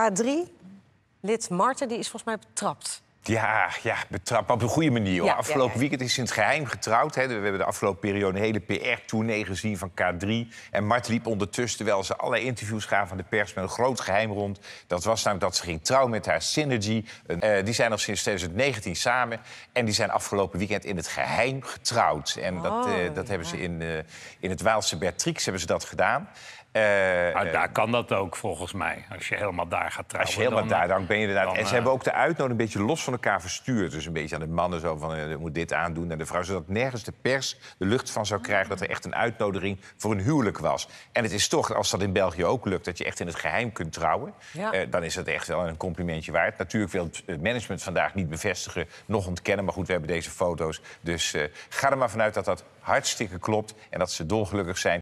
K3, lid Marten, die is volgens mij betrapt. Ja, ja, betrapt, maar op een goede manier. afgelopen weekend is in het geheim getrouwd. Hè. We hebben de afgelopen periode een hele PR-tournee gezien van K3. En Mart liep ondertussen, terwijl ze alle interviews gaven van de pers... met een groot geheim rond. Dat was namelijk dat ze ging trouwen met haar Synergy. Eh, die zijn al sinds 2019 samen. En die zijn afgelopen weekend in het geheim getrouwd. En dat, oh, eh, dat hebben ze in, eh, in het Waalse Bertrix hebben ze dat gedaan. Eh, ah, eh, daar kan dat ook volgens mij. Als je helemaal daar gaat trouwen. Als je helemaal daar dan ben je inderdaad. Dan, en ze eh, hebben ook de uitnodiging een beetje los van elkaar verstuurd. Dus een beetje aan de mannen zo van je moet dit aandoen en de vrouw. Zodat nergens de pers de lucht van zou krijgen dat er echt een uitnodiging voor een huwelijk was. En het is toch, als dat in België ook lukt, dat je echt in het geheim kunt trouwen. Ja. dan is dat echt wel een complimentje waard. Natuurlijk wil het management vandaag niet bevestigen, nog ontkennen. Maar goed, we hebben deze foto's. Dus ga er maar vanuit dat dat hartstikke klopt en dat ze dolgelukkig zijn.